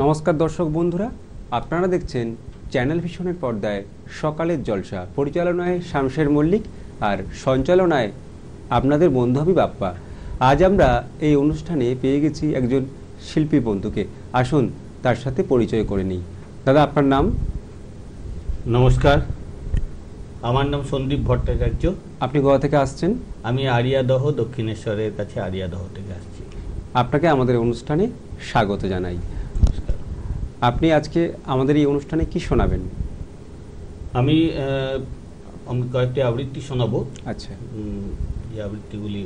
নমস্কার দর্শক বন্ধুরা আপনারা দেখছেন চ্যানেল ভিশনের পর্দায় সকালের জলসা পরিচালনায় শামশের মল্লিক আর সঞ্চালনায় আপনাদের বন্ধু বাপ্পা আজ আমরা এই অনুষ্ঠানে পেয়ে গেছি একজন শিল্পী বন্ধুকে আসুন তার সাথে পরিচয় করে নিই দাদা আপনার নাম নমস্কার আমার নাম সন্দীপ ভট্টাচার্য আপনি কোথা থেকে আসছেন আমি আরিয়াদহ দক্ষিণেশ্বরের কাছে আরিয়াদহ থেকে আসছি আপনাকে আমাদের অনুষ্ঠানে স্বাগত জানাই আপনি আজকে আমাদের এই অনুষ্ঠানে কি শোনাবেন আমি আমি কয়েকটি আবৃত্তি শোনাবো আচ্ছা এই আবৃত্তিগুলি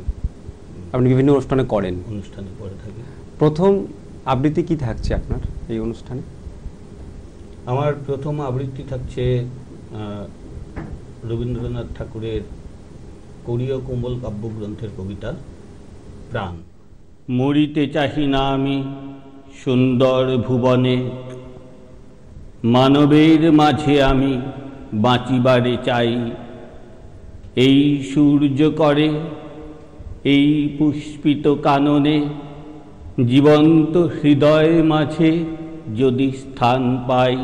আপনি বিভিন্ন অনুষ্ঠানে করেন অনুষ্ঠানে করে থাকি প্রথম আবৃত্তি কি থাকছে আপনার এই অনুষ্ঠানে আমার প্রথম আবৃত্তি থাকছে রবীন্দ্রনাথ ঠাকুরের কোরীয় কোমল কাব্যগ্রন্থের কবিতা প্রাণ মরিতে চাহি না আমি সুন্দর ভুবনে মানবের মাঝে আমি বাঁচিবারে চাই এই সূর্য করে এই পুষ্পিত কাননে জীবন্ত হৃদয় মাঝে যদি স্থান পাই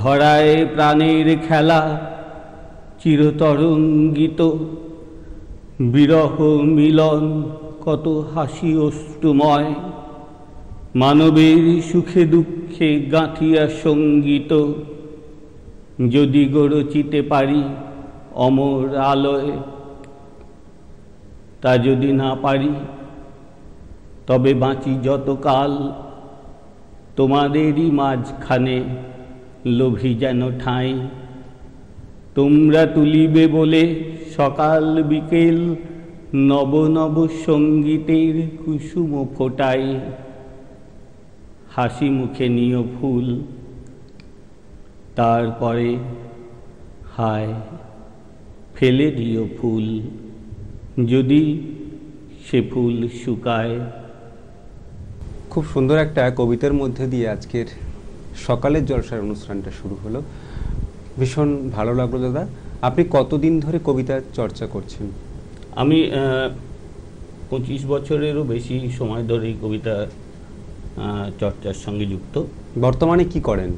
ধরায় প্রাণের খেলা চিরতরঙ্গিত বিরহ মিলন কত হাসি অষ্টুময় মানবের সুখে দুঃখে গাঁথিয়া সঙ্গীত যদি গড়চিতে পারি অমর আলোয় তা যদি না পারি তবে বাঁচি যতকাল তোমাদেরই মাঝখানে লোভী যেন ঠাঁই তোমরা তুলিবে বলে সকাল বিকেল নব নব সঙ্গীতের কুসুম ফোটায় হাসি মুখে নিও ফুল তারপরে হায় ফেলে দিও ফুল যদি সে ফুল শুকায় খুব সুন্দর একটা কবিতার মধ্যে দিয়ে আজকের সকালের জলসার অনুষ্ঠানটা শুরু হলো ভীষণ ভালো লাগলো দাদা আপনি কতদিন ধরে কবিতা চর্চা করছেন আমি পঁচিশ বছরেরও বেশি সময় ধরে এই কবিতা চর্চার সঙ্গে যুক্ত বর্তমানে কি করেন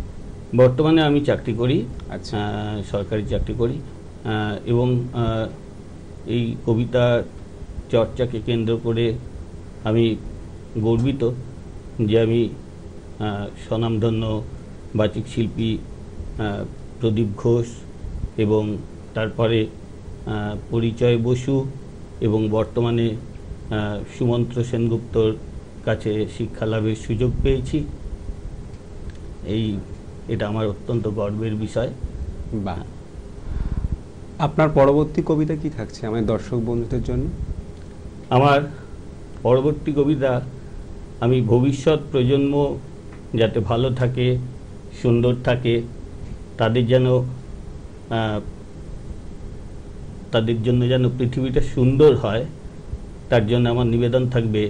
বর্তমানে আমি চাকরি করি আচ্ছা সরকারি চাকরি করি এবং এই কবিতা চর্চাকে কেন্দ্র করে আমি গর্বিত যে আমি স্বনামধন্য বাচিক শিল্পী প্রদীপ ঘোষ এবং তারপরে পরিচয় বসু এবং বর্তমানে সুমন্ত্র সেনগুপ্তর কাছে শিক্ষা লাভের সুযোগ পেয়েছি এই এটা আমার অত্যন্ত গর্বের বিষয় বা আপনার পরবর্তী কবিতা কি থাকছে আমার দর্শক বন্ধুদের জন্য আমার পরবর্তী কবিতা আমি ভবিষ্যৎ প্রজন্ম যাতে ভালো থাকে সুন্দর থাকে তাদের যেন তাদের জন্য যেন পৃথিবীটা সুন্দর হয় তার জন্য আমার নিবেদন থাকবে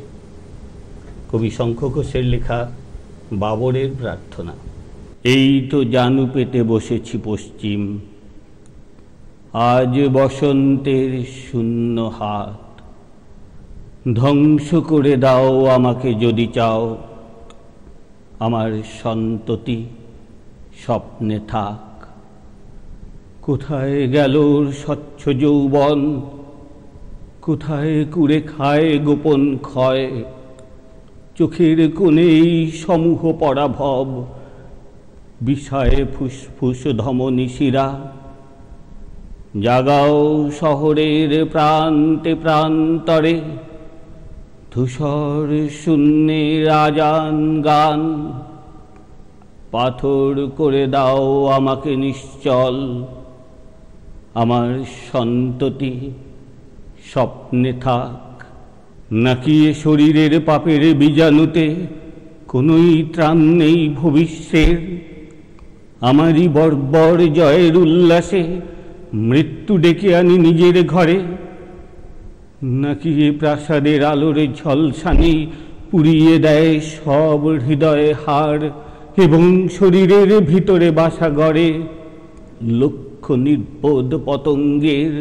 কবি শঙ্খ ঘোষের লেখা বাবরের প্রার্থনা এই তো জানু পেতে বসেছি পশ্চিম আজ বসন্তের শূন্য হাত ধ্বংস করে দাও আমাকে যদি চাও আমার সন্ততি স্বপ্নে থাক কোথায় গেল স্বচ্ছ যৌবন কোথায় কুড়ে খায় গোপন ক্ষয় চোখের কোণেই সমূহ ভব বিষয়ে ফুসফুস ধমনিশিরা জাগাও শহরের প্রান্তে প্রান্তরে ধূসর শূন্যের আজান গান পাথর করে দাও আমাকে নিশ্চল আমার সন্ততি স্বপ্নে থাক নাকি শরীরের পাপের বীজাণুতে কোনোই ত্রাণ নেই ভবিষ্যের আমারই বর্বর জয়ের উল্লাসে মৃত্যু ডেকে আনি নিজের ঘরে নাকি প্রাসাদের আলোর ঝলসানি পুড়িয়ে দেয় সব হৃদয়ে হাড় এবং শরীরের ভিতরে বাসা গড়ে লক্ষ নির্বোধ পতঙ্গের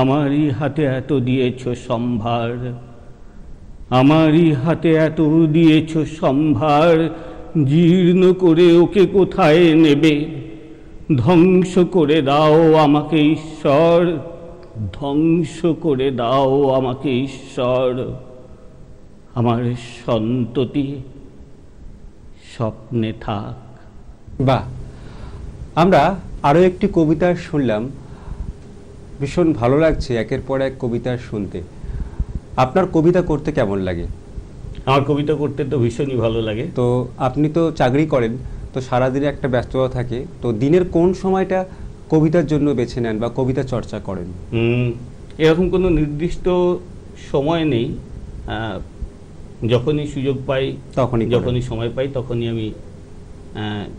আমারই হাতে এত দিয়েছ সম্ভার আমারই হাতে এত দিয়েছ সম্ভার জীর্ণ করে ওকে কোথায় নেবে ধ্বংস করে দাও আমাকে ঈশ্বর ধ্বংস করে দাও আমাকে ঈশ্বর আমার সন্ততি স্বপ্নে থাক বা আমরা আরও একটি কবিতা শুনলাম ভীষণ ভালো লাগছে একের পর এক কবিতা শুনতে আপনার কবিতা করতে কেমন লাগে আমার কবিতা করতে তো ভীষণই ভালো লাগে তো আপনি তো চাকরি করেন তো সারাদিনে একটা ব্যস্ততা থাকে তো দিনের কোন সময়টা কবিতার জন্য বেছে নেন বা কবিতা চর্চা করেন এরকম কোনো নির্দিষ্ট সময় নেই যখনই সুযোগ পাই তখনই যখনই সময় পাই তখনই আমি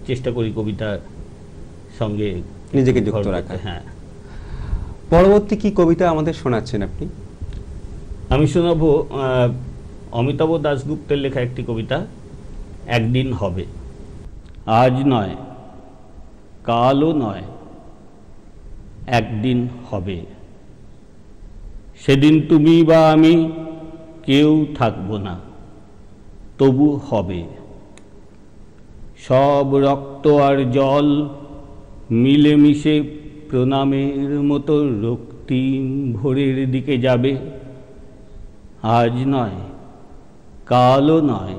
চেষ্টা করি কবিতার সঙ্গে নিজেকে যুক্ত রাখা হ্যাঁ পরবর্তী কি কবিতা আমাদের শোনাচ্ছেন আপনি আমি শোনাব অমিতাভ দাশগুপ্তের লেখা একটি কবিতা একদিন হবে আজ নয় কালও নয় একদিন হবে সেদিন তুমি বা আমি কেউ থাকব না তবু হবে সব রক্ত আর জল মিলেমিশে প্রণামের মতো রক্তি ভোরের দিকে যাবে আজ নয় কালও নয়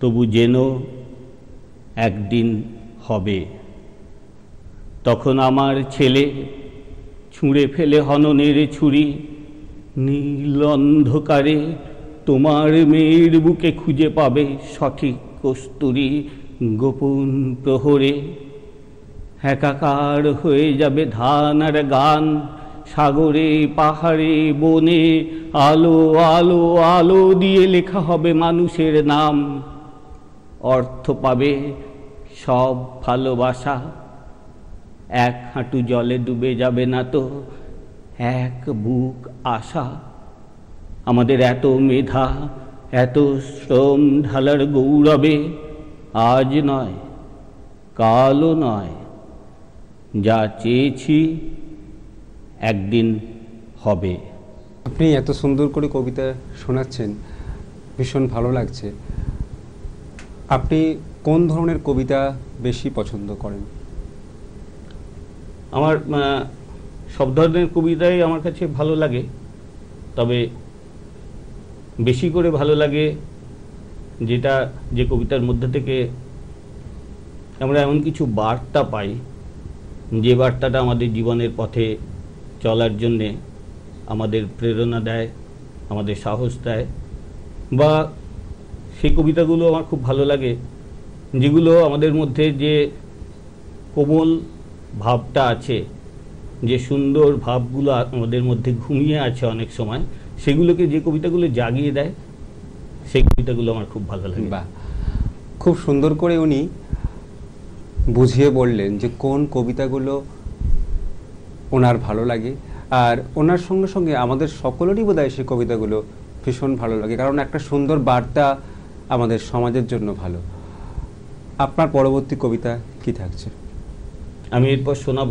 তবু যেন একদিন হবে তখন আমার ছেলে ছুঁড়ে ফেলে হননের ছুরি নীল অন্ধকারে তোমার মেয়ের বুকে খুঁজে পাবে সঠিক কস্তুরি গোপন প্রহরে একাকার হয়ে যাবে ধান আর গান সাগরে পাহাড়ে বনে আলো আলো আলো দিয়ে লেখা হবে মানুষের নাম অর্থ পাবে সব ভালোবাসা এক হাঁটু জলে ডুবে যাবে না তো এক বুক আশা আমাদের এত মেধা এত শ্রম ঢালার গৌরবে আজ নয় কালও নয় যা চেয়েছি একদিন হবে আপনি এত সুন্দর করে কবিতা শোনাচ্ছেন ভীষণ ভালো লাগছে আপনি কোন ধরনের কবিতা বেশি পছন্দ করেন আমার সব ধরনের কবিতাই আমার কাছে ভালো লাগে তবে বেশি করে ভালো লাগে যেটা যে কবিতার মধ্যে থেকে আমরা এমন কিছু বার্তা পাই যে বার্তাটা আমাদের জীবনের পথে চলার জন্যে আমাদের প্রেরণা দেয় আমাদের সাহস দেয় বা সেই কবিতাগুলো আমার খুব ভালো লাগে যেগুলো আমাদের মধ্যে যে কোমল ভাবটা আছে যে সুন্দর ভাবগুলো আমাদের মধ্যে ঘুমিয়ে আছে অনেক সময় সেগুলোকে যে কবিতাগুলো জাগিয়ে দেয় সেই কবিতাগুলো আমার খুব ভালো লাগে বা খুব সুন্দর করে উনি বুঝিয়ে বললেন যে কোন কবিতাগুলো ওনার ভালো লাগে আর ওনার সঙ্গে সঙ্গে আমাদের সকলেরই বোধ হয় সেই কবিতাগুলো ভীষণ ভালো লাগে কারণ একটা সুন্দর বার্তা আমাদের সমাজের জন্য ভালো আপনার পরবর্তী কবিতা কি থাকছে আমি এরপর শোনাব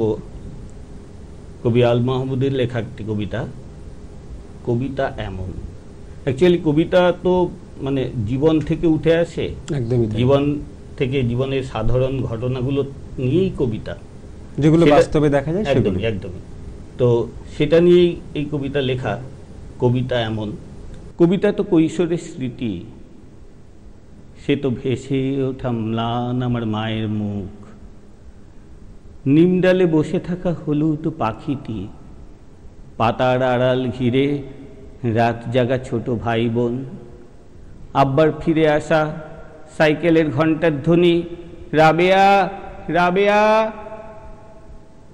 কবি আল মাহমুদের লেখা একটি কবিতা কবিতা এমন অ্যাকচুয়ালি কবিতা তো মানে জীবন থেকে উঠে আসে জীবন থেকে জীবনের সাধারণ ঘটনাগুলো নিয়েই কবিতা যেগুলো বাস্তবে দেখা যায় একদমই একদমই তো সেটা নিয়েই এই কবিতা লেখা কবিতা এমন কবিতা তো কৈশোরের স্মৃতি সে তো ভেসে ওঠা ম্লান আমার মায়ের মুখ নিমডালে বসে থাকা হলুদ পাখিটি পাতার আড়াল ঘিরে রাত জাগা ছোট ভাই বোন আব্বার ফিরে আসা সাইকেলের ঘন্টার ধ্বনি রাবেয়া রাবেয়া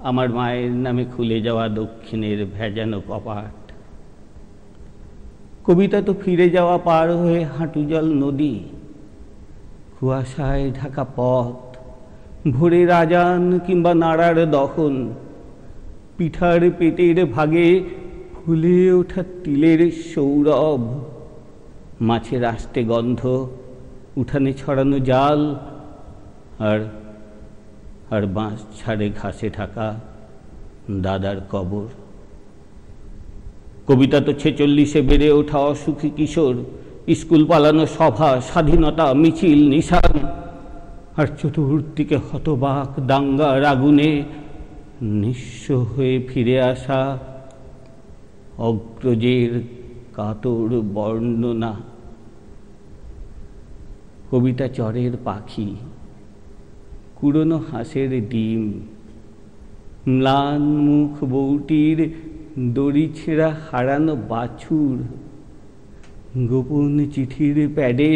আমার মায়ের নামে খুলে যাওয়া দক্ষিণের ভেজানো কপাট কবিতা তো ফিরে যাওয়া পার হয়ে হাঁটু জল নদী কুয়াশায় ঢাকা পথ ভোরে রাজান কিংবা নাড়ার দখন পিঠার পেটের ভাগে ফুলে ওঠা তিলের সৌরভ মাছের আসতে গন্ধ উঠানে ছড়ানো জাল আর আর বাঁশ ছাড়ে ঘাসে ঢাকা দাদার কবর কবিতা তো ছেচল্লিশে বেড়ে ওঠা অসুখী কিশোর স্কুল পালানো সভা স্বাধীনতা মিছিল নিশান আর চতুর্দিকে হতবাক দাঙ্গার আগুনে নিঃস্ব হয়ে ফিরে আসা অগ্রজের কাতর বর্ণনা কবিতা চরের পাখি কুড়নো হাঁসের ডিম ম্লান মুখ বউটির দড়ি ছেঁড়া হারানো বাছুর গোপন চিঠির প্যাডে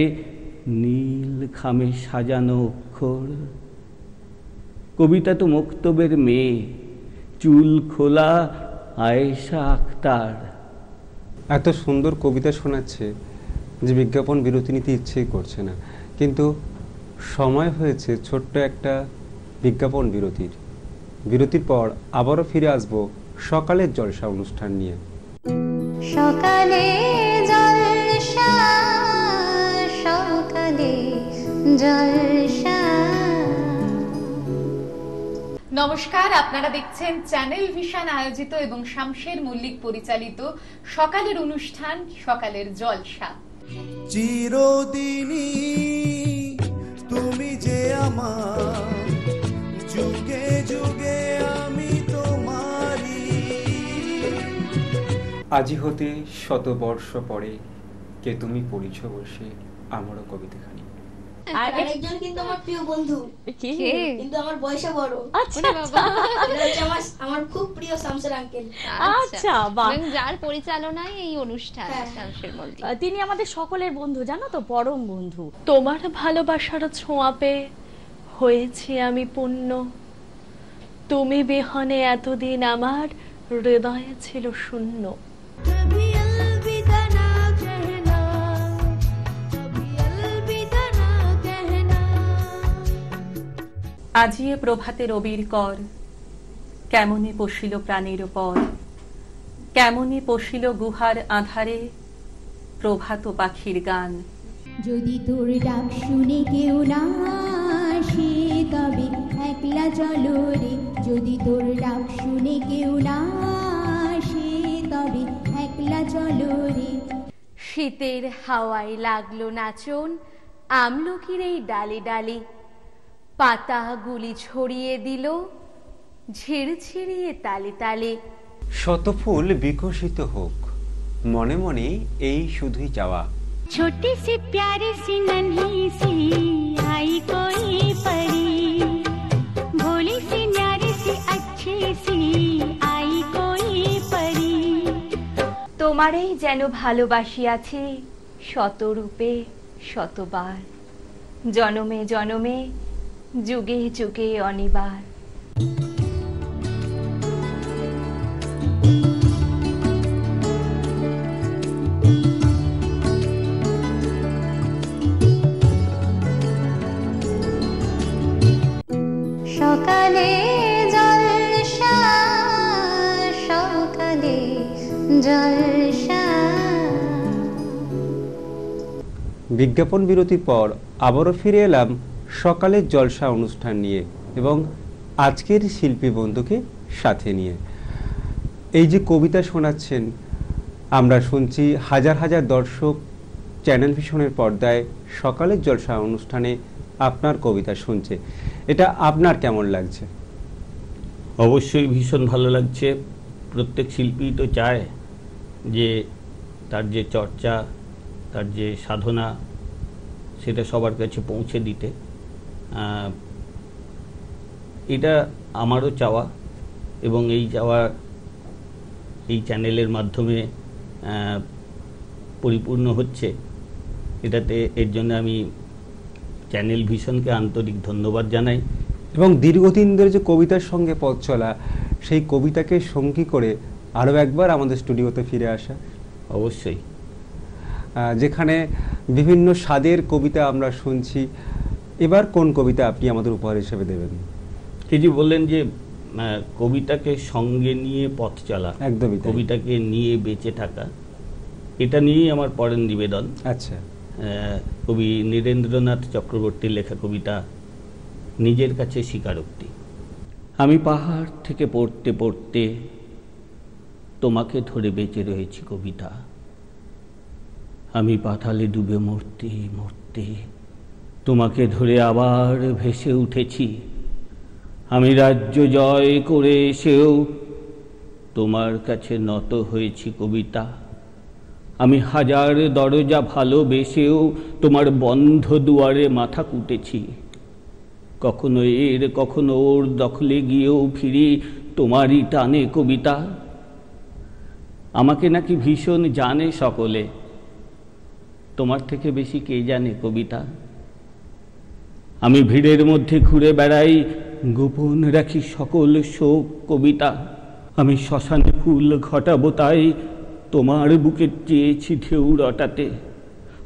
নীল খামে সাজানো অক্ষর কবিতা তো মুক্তবের মেয়ে চুল খোলা আয়েশা আক্তার এত সুন্দর কবিতা শোনাচ্ছে যে বিজ্ঞাপন বিরতি নিতে ইচ্ছেই করছে না কিন্তু সময় হয়েছে ছোট্ট একটা বিজ্ঞাপন বিরতির বিরতির পর আবারও ফিরে আসব সকালের জলসা অনুষ্ঠান নিয়ে সকালে জলসা সকালে জলসা নমস্কার আপনারা দেখছেন চ্যানেল ভিশন আয়োজিত এবং শামশের মল্লিক পরিচালিত সকালের অনুষ্ঠান সকালের জলসা চিরদিনই তুমি যে আমার যুগে যুগে আমি তোমারি আজি হতে শতবর্ষ পরে কে তুমি পড়িছ বসে আমারও কবিতাখানি একজন কিন্তু আমার প্রিয় বন্ধু কিন্তু আমার বয়সে বড় আচ্ছা, আচ্ছা। আমার খুব প্রিয় শামসের আঙ্কেল আচ্ছা, আচ্ছা যার পরিচালনায় এই অনুষ্ঠান হ্যাঁ। শামসের মল্লিক তিনি আমাদের সকলের বন্ধু জানো তো পরম বন্ধু তোমার ভালোবাসার ছোঁয়া পেয়ে হয়েছে আমি পূর্ণ তুমি বিহনে এতদিন আমার হৃদয়ে ছিল শূন্য আজিয়ে প্রভাতে রবির কর কেমনে পশিল প্রাণীর পর কেমনে পশিল গুহার আধারে প্রভাত পাখির গান যদি তোর ডাক শুনে কেউ না আসে তবে একলা চলো রে যদি তোর ডাক শুনে কেউ না আসে তবে একলা চলো রে শীতের হাওয়ায় লাগলো নাচন আমলকির এই ডালে ডালে পাতাগুলি ছড়িয়ে দিল ছিড়িয়ে তালে তালে শতফুল বিকশিত হোক মনে মনে এই শুধুই চাওয়া ছোটি সি প্যারে সি নন্হি সি আই কোই পরি ভোলি সি ন্যারি সি আচ্ছি সি আই কোই পরি তোমারেই যেন ভালোবাসি আছে শতরূপে শতবার জনমে জনমে যুগে যুগে অনিবার সকালে সকালে বিজ্ঞাপন বিরতির পর আবারও ফিরে এলাম সকালের জলসা অনুষ্ঠান নিয়ে এবং আজকের শিল্পী বন্ধুকে সাথে নিয়ে এই যে কবিতা শোনাচ্ছেন আমরা শুনছি হাজার হাজার দর্শক চ্যানেল ভিশনের পর্দায় সকালের জলসা অনুষ্ঠানে আপনার কবিতা শুনছে এটা আপনার কেমন লাগছে অবশ্যই ভীষণ ভালো লাগছে প্রত্যেক শিল্পী তো চায় যে তার যে চর্চা তার যে সাধনা সেটা সবার কাছে পৌঁছে দিতে এটা আমারও চাওয়া এবং এই চাওয়া এই চ্যানেলের মাধ্যমে পরিপূর্ণ হচ্ছে এটাতে এর জন্য আমি চ্যানেল ভীষণকে আন্তরিক ধন্যবাদ জানাই এবং দীর্ঘদিন ধরে যে কবিতার সঙ্গে পথ চলা সেই কবিতাকে সঙ্গী করে আরও একবার আমাদের স্টুডিওতে ফিরে আসা অবশ্যই যেখানে বিভিন্ন স্বাদের কবিতা আমরা শুনছি এবার কোন কবিতা আপনি আমাদের উপহার হিসেবে দেবেন কেজি বললেন যে কবিতাকে সঙ্গে নিয়ে পথ চলা একদমই কবিতাকে নিয়ে বেঁচে থাকা এটা নিয়েই আমার পরের নিবেদন আচ্ছা কবি নীরেন্দ্রনাথ চক্রবর্তীর লেখা কবিতা নিজের কাছে স্বীকারোক্তি আমি পাহাড় থেকে পড়তে পড়তে তোমাকে ধরে বেঁচে রয়েছি কবিতা আমি পাতালে ডুবে মূর্তি মরতে তোমাকে ধরে আবার ভেসে উঠেছি আমি রাজ্য জয় করে এসেও তোমার কাছে নত হয়েছি কবিতা আমি হাজার দরজা ভালোবেসেও তোমার বন্ধ দুয়ারে মাথা কুটেছি কখনো এর কখনো ওর দখলে গিয়েও ফিরি তোমারই টানে কবিতা আমাকে নাকি ভীষণ জানে সকলে তোমার থেকে বেশি কে জানে কবিতা আমি ভিড়ের মধ্যে ঘুরে বেড়াই গোপন রাখি সকল শোক কবিতা আমি শ্মশানে ফুল ঘটাবো তাই তোমার বুকে চেয়েছি ঢেউ রটাতে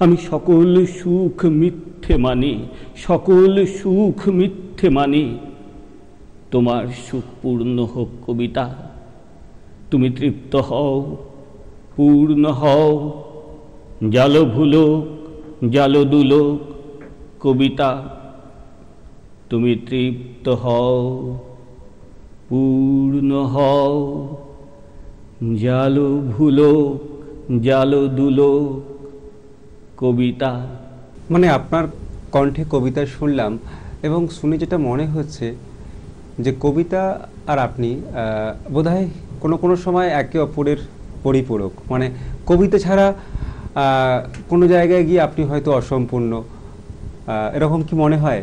আমি সকল সুখ মিথ্যে মানি সকল সুখ মিথ্যে মানি তোমার সুখ পূর্ণ হোক কবিতা তুমি তৃপ্ত হও পূর্ণ হও জালো ভুলোক জালো দুলোক কবিতা তুমি তৃপ্ত হও পূর্ণ হও জালো ভুলোক জালো দুলোক কবিতা মানে আপনার কণ্ঠে কবিতা শুনলাম এবং শুনে যেটা মনে হচ্ছে যে কবিতা আর আপনি বোধহয় কোনো কোনো সময় একে অপরের পরিপূরক মানে কবিতা ছাড়া কোনো জায়গায় গিয়ে আপনি হয়তো অসম্পূর্ণ এরকম কি মনে হয়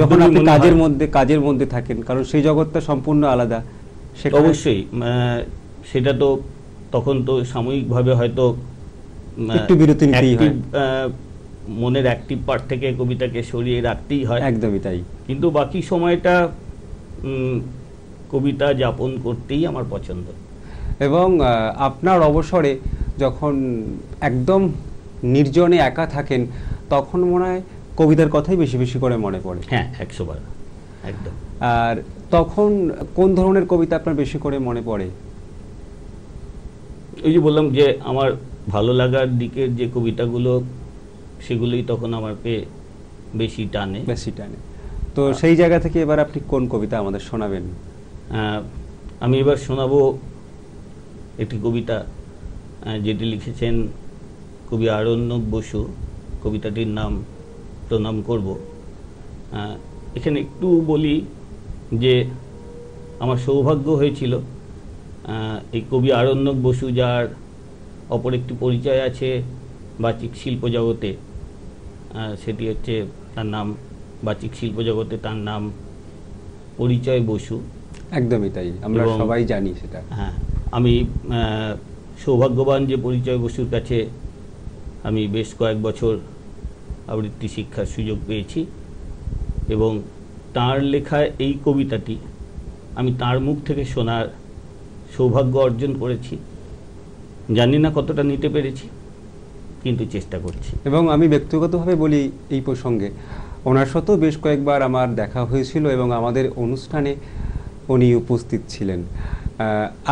যখন আপনি কাজের মধ্যে কাজের মধ্যে থাকেন কারণ সেই জগৎটা সম্পূর্ণ আলাদা সেটা অবশ্যই সেটা তো তখন তো সাময়িকভাবে হয়তো একটু বিরতি নিতেই হয় মনের অ্যাক্টিভ পার্ট থেকে কবিতাকে সরিয়ে রাখতেই হয় একদমই তাই কিন্তু বাকি সময়টা কবিতা যাপন করতেই আমার পছন্দ এবং আপনার অবসরে যখন একদম নির্জনে একা থাকেন তখন মনে হয় কবিতার কথাই বেশি বেশি করে মনে পড়ে হ্যাঁ একশো বার একদম আর তখন কোন ধরনের কবিতা আপনার বেশি করে মনে পড়ে ওই যে বললাম যে আমার ভালো লাগার দিকের যে কবিতাগুলো সেগুলোই তখন আমার পেয়ে বেশি টানে বেশি টানে তো সেই জায়গা থেকে এবার আপনি কোন কবিতা আমাদের শোনাবেন আমি এবার শোনাবো একটি কবিতা যেটি লিখেছেন কবি আরণ্যক বসু কবিতাটির নাম প্রণাম করব এখানে একটু বলি যে আমার সৌভাগ্য হয়েছিল এই কবি আরণ্যক বসু যার অপর একটি পরিচয় আছে বাচিক শিল্প জগতে সেটি হচ্ছে তার নাম বাচিক শিল্প জগতে তার নাম পরিচয় বসু একদমই তাই আমরা সবাই জানি সেটা হ্যাঁ আমি সৌভাগ্যবান যে পরিচয় বসুর কাছে আমি বেশ কয়েক বছর আবৃত্তি শিক্ষার সুযোগ পেয়েছি এবং তার লেখা এই কবিতাটি আমি তার মুখ থেকে শোনার সৌভাগ্য অর্জন করেছি জানি না কতটা নিতে পেরেছি কিন্তু চেষ্টা করছি এবং আমি ব্যক্তিগতভাবে বলি এই প্রসঙ্গে ওনার সাথেও বেশ কয়েকবার আমার দেখা হয়েছিল এবং আমাদের অনুষ্ঠানে উনি উপস্থিত ছিলেন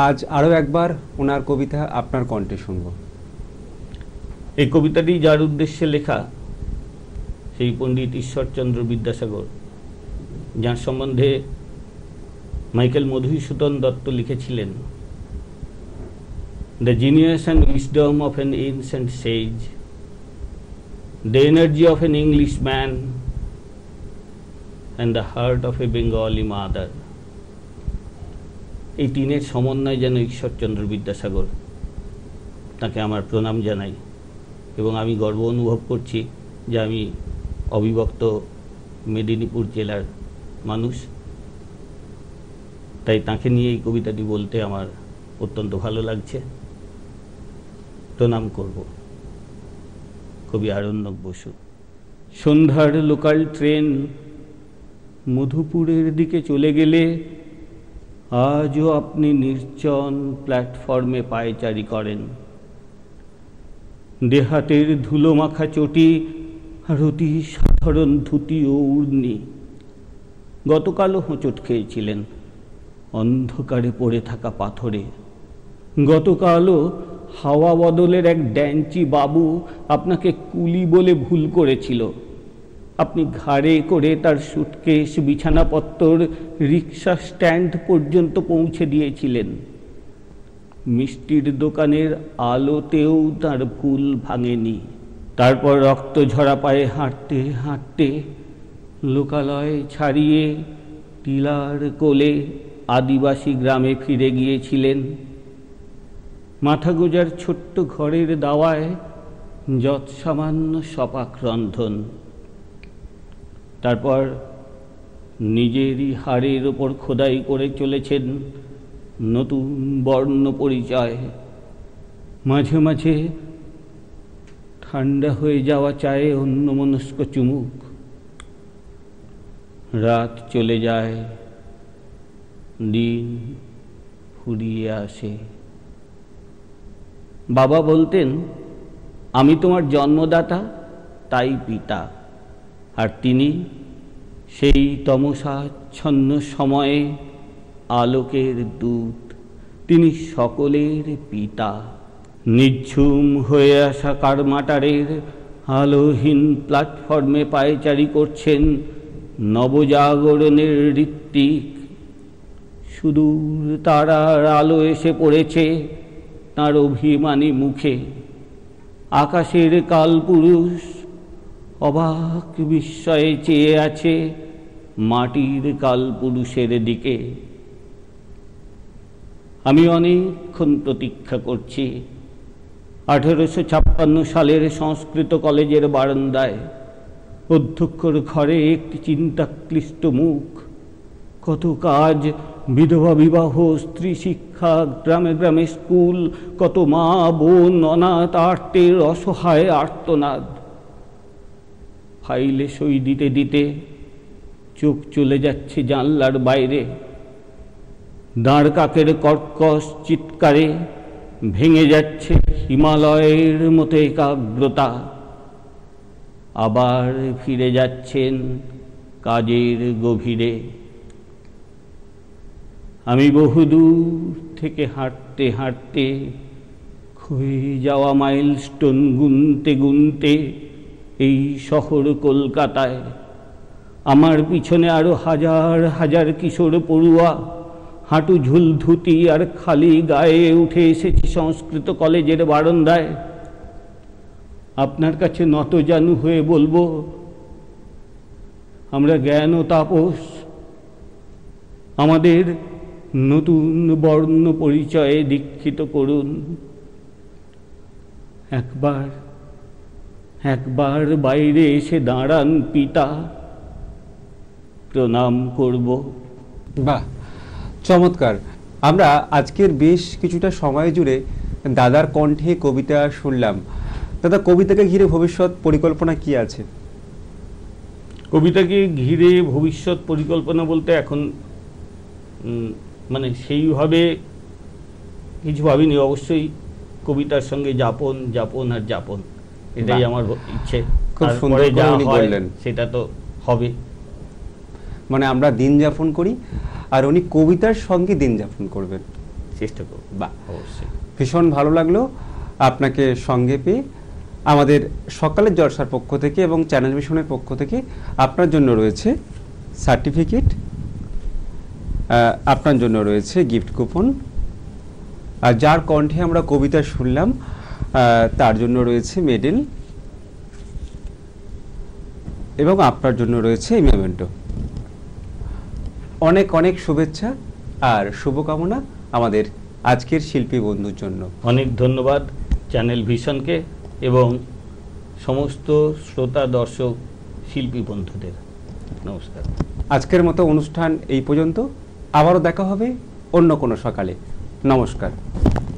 আজ আরও একবার ওনার কবিতা আপনার কণ্ঠে শুনব এই কবিতাটি যার উদ্দেশ্যে লেখা সেই পণ্ডিত ঈশ্বরচন্দ্র বিদ্যাসাগর যার সম্বন্ধে মাইকেল মধুসূদন দত্ত লিখেছিলেন The genius wisdom wisdom of an sage the energy of an Englishman and the heart of a Bengali mother এই তিনের সমন্বয় যেন ঈশ্বরচন্দ্র বিদ্যাসাগর তাকে আমার প্রণাম জানাই এবং আমি গর্ব অনুভব করছি যে আমি অবিভক্ত মেদিনীপুর জেলার মানুষ তাই তাকে নিয়ে এই কবিতাটি বলতে আমার অত্যন্ত ভালো লাগছে প্রণাম করব কবি আরণ্যক বসু সন্ধ্যার লোকাল ট্রেন মধুপুরের দিকে চলে গেলে আজও আপনি নির্জন প্ল্যাটফর্মে পায়চারি করেন দেহাতের ধুলো মাখা চটি আর অতি সাধারণ ধুতি ও উর্নি গতকালও হোঁচট খেয়েছিলেন অন্ধকারে পড়ে থাকা পাথরে গতকালও হাওয়া বদলের এক ড্যাঞ্চি বাবু আপনাকে কুলি বলে ভুল করেছিল আপনি ঘাড়ে করে তার সুটকেশ বিছানাপত্তর রিক্সা স্ট্যান্ড পর্যন্ত পৌঁছে দিয়েছিলেন মিষ্টির দোকানের আলোতেও তার ভুল ভাঙেনি তারপর রক্ত ঝরা পায়ে হাঁটতে হাঁটতে লোকালয় ছাড়িয়ে টিলার কোলে আদিবাসী গ্রামে ফিরে গিয়েছিলেন মাথা গোজার ছোট্ট ঘরের দাওয়ায় যৎসামান্য সপাক রন্ধন তারপর নিজেরই হাড়ের ওপর খোদাই করে চলেছেন নতুন বর্ণ পরিচয় মাঝে মাঝে ঠান্ডা হয়ে যাওয়া চায়ে অন্য মনস্ক চুমুক রাত চলে যায় দিন ফুরিয়ে আসে বাবা বলতেন আমি তোমার জন্মদাতা তাই পিতা আর তিনি সেই তমসাচ্ছন্ন সময়ে আলোকের দূত তিনি সকলের পিতা নিঝুম হয়ে আসা কারমাটারের আলোহীন প্ল্যাটফর্মে পায়চারি করছেন নবজাগরণের ঋত্বিক সুদূর তারার আলো এসে পড়েছে তার অভিমানী মুখে আকাশের কালপুরুষ অবাক বিস্ময়ে চেয়ে আছে মাটির কালপুরুষের দিকে আমি অনেকক্ষণ প্রতীক্ষা করছি আঠেরোশো ছাপ্পান্ন সালের সংস্কৃত কলেজের বারান্দায় অধ্যক্ষর ঘরে একটি চিন্তাক্লিষ্ট মুখ কত কাজ বিধবা বিবাহ স্ত্রী শিক্ষা গ্রামে গ্রামে স্কুল কত মা বোন অনাথ আর্তের অসহায় আর্তনাদ ফাইলে সই দিতে দিতে চোখ চলে যাচ্ছে জানলার বাইরে দাঁড় কাকের কর্কশ চিৎকারে ভেঙে যাচ্ছে হিমালয়ের মতো একাগ্রতা আবার ফিরে যাচ্ছেন কাজের গভীরে আমি বহুদূর থেকে হাঁটতে হাঁটতে খুঁয়ে যাওয়া মাইলস্টোন গুনতে গুনতে এই শহর কলকাতায় আমার পিছনে আরো হাজার হাজার কিশোর পড়ুয়া হাঁটু ঝুল ধুতি আর খালি গায়ে উঠে এসেছি সংস্কৃত কলেজের বারান্দায় আপনার কাছে নতজানু হয়ে বলবো আমরা জ্ঞান ও তাপস আমাদের নতুন বর্ণ পরিচয়ে দীক্ষিত করুন একবার একবার বাইরে এসে দাঁড়ান পিতা প্রণাম করব বাহ চমৎকার আমরা আজকের বেশ কিছুটা সময় জুড়ে দাদার কণ্ঠে কবিতা শুনলাম দাদা কবিতাকে ঘিরে ভবিষ্যৎ পরিকল্পনা কি আছে কবিতাকে ঘিরে ভবিষ্যৎ পরিকল্পনা বলতে এখন মানে সেইভাবে কিছু ভাবিনি অবশ্যই কবিতার সঙ্গে যাপন যাপন আর যাপন এটাই আমার ইচ্ছে সেটা তো হবে মানে আমরা দিন যাপন করি আর উনি কবিতার সঙ্গে দিন যাপন করবেন চেষ্টা করব বা অবশ্যই ভীষণ ভালো লাগলো আপনাকে সঙ্গে পেয়ে আমাদের সকালের জলসার পক্ষ থেকে এবং চ্যানেল মিশনের পক্ষ থেকে আপনার জন্য রয়েছে সার্টিফিকেট আপনার জন্য রয়েছে গিফট কুপন আর যার কণ্ঠে আমরা কবিতা শুনলাম তার জন্য রয়েছে মেডেল এবং আপনার জন্য রয়েছে এই মেমেন্টো অনেক অনেক শুভেচ্ছা আর শুভকামনা আমাদের আজকের শিল্পী বন্ধুর জন্য অনেক ধন্যবাদ চ্যানেল ভিশনকে এবং সমস্ত শ্রোতা দর্শক শিল্পী বন্ধুদের নমস্কার আজকের মতো অনুষ্ঠান এই পর্যন্ত আবারও দেখা হবে অন্য কোনো সকালে নমস্কার